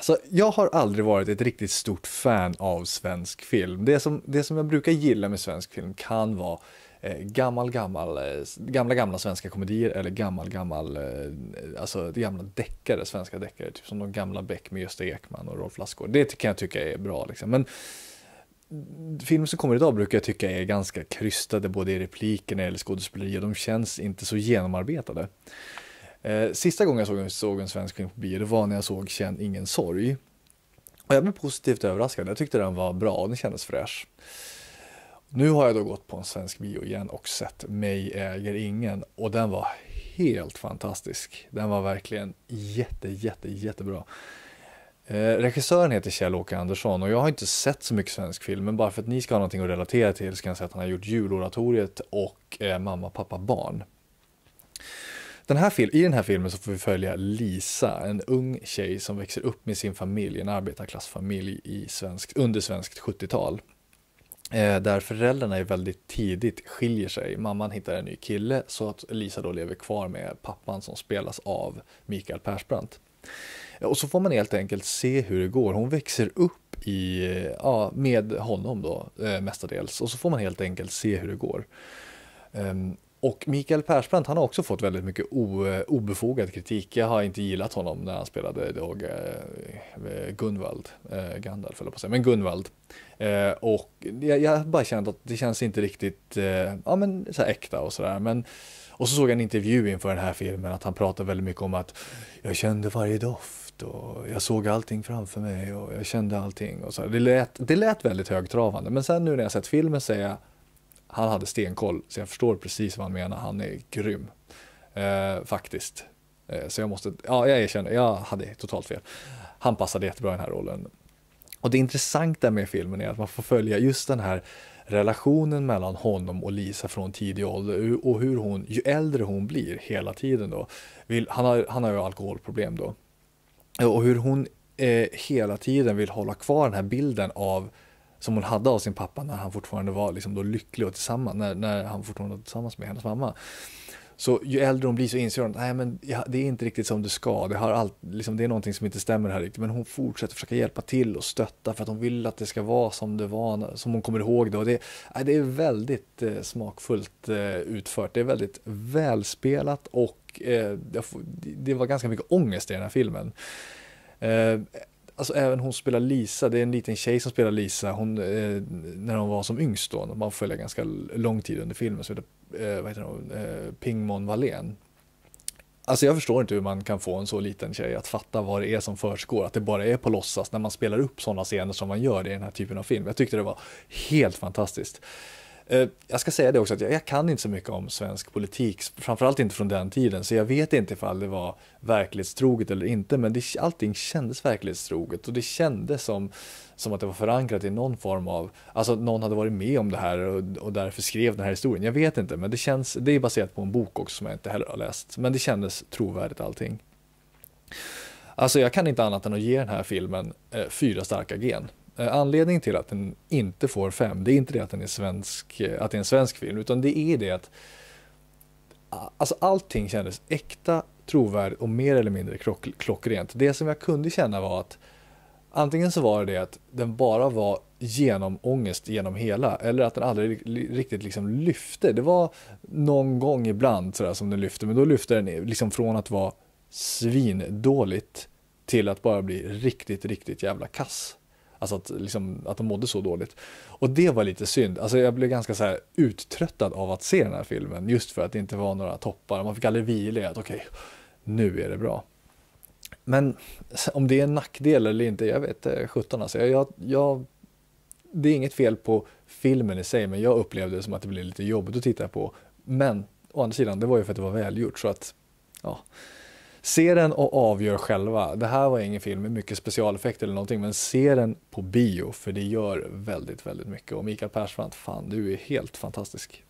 Alltså, jag har aldrig varit ett riktigt stort fan av svensk film. Det som, det som jag brukar gilla med svensk film kan vara eh, gammal, gammal, eh, gamla, gamla svenska komedier eller gammal, gammal, eh, alltså gamla deckare, svenska deckare, typ som de gamla Beck med Gösta Ekman och Rolf Lassgård. Det kan jag tycka är bra liksom. Men film som kommer idag brukar jag tycka är ganska krystade både i replikerna eller skådespeleri och de känns inte så genomarbetade. Eh, sista gången jag såg en, såg en svensk film på bio, det var när jag såg Känn ingen sorg. Och jag blev positivt överraskad. Jag tyckte den var bra och den kändes fräsch. Nu har jag då gått på en svensk bio igen och sett Mig äger ingen och den var helt fantastisk. Den var verkligen jätte, jätte, jättebra. Eh, regissören heter Kjell-Åke Andersson och jag har inte sett så mycket svensk film men bara för att ni ska ha någonting att relatera till så kan jag säga att han har gjort Juloratoriet och eh, Mamma, pappa, barn. Den här film, I den här filmen så får vi följa Lisa, en ung tjej som växer upp med sin familj, en arbetarklassfamilj i svensk, under svenskt 70-tal. Eh, där föräldrarna är väldigt tidigt skiljer sig. Mamman hittar en ny kille så att Lisa då lever kvar med pappan som spelas av Mikael Persbrandt. Och så får man helt enkelt se hur det går. Hon växer upp i, eh, ja, med honom då eh, mestadels och så får man helt enkelt se hur det går. Ehm, och Mikael Persbrandt, han har också fått väldigt mycket o, eh, obefogad kritik. Jag har inte gillat honom när han spelade då, eh, Gunvald, eh, Gandalf eller på att säga, men Gunvald. Eh, och jag, jag bara känt att det känns inte riktigt eh, ja, men, så äkta och sådär. och så såg jag en intervju inför den här filmen att han pratade väldigt mycket om att jag kände varje doft och jag såg allting framför mig och jag kände allting. Och så. Det, lät, det lät väldigt högtravande men sen nu när jag sett filmen säger jag han hade stenkoll, så jag förstår precis vad han menar. Han är grym, eh, faktiskt. Eh, så jag måste, ja, jag erkänner, jag hade totalt fel. Han passade jättebra i den här rollen. Och det intressanta med filmen är att man får följa just den här relationen mellan honom och Lisa från tidig ålder och hur hon, ju äldre hon blir hela tiden då, vill, han, har, han har ju alkoholproblem då, och hur hon eh, hela tiden vill hålla kvar den här bilden av som hon hade av sin pappa när han fortfarande var liksom då lycklig och tillsammans, när, när han fortfarande var tillsammans med hennes mamma. Så ju äldre hon blir så inser hon att men det är inte riktigt som det ska, det, har allt, liksom, det är någonting som inte stämmer här riktigt. Men hon fortsätter försöka hjälpa till och stötta för att hon vill att det ska vara som det var, som hon kommer ihåg det. Och det, det är väldigt eh, smakfullt eh, utfört, det är väldigt välspelat och eh, det var ganska mycket ångest i den här filmen. Eh, alltså även hon spelar Lisa, det är en liten tjej som spelar Lisa, hon, eh, när hon var som yngst då, man följer ganska lång tid under filmen, så heter, eh, vad heter hon, eh, Pingmon Wallén. Alltså jag förstår inte hur man kan få en så liten tjej att fatta vad det är som försiggår, att det bara är på låtsas när man spelar upp sådana scener som man gör i den här typen av film. Jag tyckte det var helt fantastiskt. Eh, jag ska säga det också att jag, kan inte så mycket om svensk politik, framförallt inte från den tiden, så jag vet inte ifall det var verklighetstroget eller inte, men det, allting kändes verklighetstroget och det kändes som, som att det var förankrat i någon form av, alltså någon hade varit med om det här och, och därför skrev den här historien. Jag vet inte, men det känns, det är baserat på en bok också som jag inte heller har läst, men det kändes trovärdigt allting. Alltså jag kan inte annat än att ge den här filmen eh, fyra starka gen. Eh, anledningen till att den inte får fem, det är inte det att den är svensk, eh, att det är en svensk film, utan det är det att alltså allting kändes äkta, trovärdigt och mer eller mindre klock, klockrent. Det som jag kunde känna var att antingen så var det att den bara var genom ångest genom hela eller att den aldrig riktigt liksom lyfte. Det var någon gång ibland sådär som den lyfte, men då lyfte den liksom från att vara svindåligt till att bara bli riktigt, riktigt jävla kass. Alltså att, liksom, att de mådde så dåligt. Och det var lite synd. Alltså jag blev ganska så här uttröttad av att se den här filmen. Just för att det inte var några toppar. Man fick aldrig vila i att okej, okay, nu är det bra. Men om det är en nackdel eller inte, jag vet sjutton alltså. Jag, jag, det är inget fel på filmen i sig, men jag upplevde det som att det blev lite jobbigt att titta på. Men å andra sidan, det var ju för att det var välgjort. Så att, ja se den och avgör själva. Det här var ingen film med mycket specialeffekter eller någonting, men se den på bio, för det gör väldigt, väldigt mycket. Och Mikael Persbrandt, fan, du är helt fantastisk.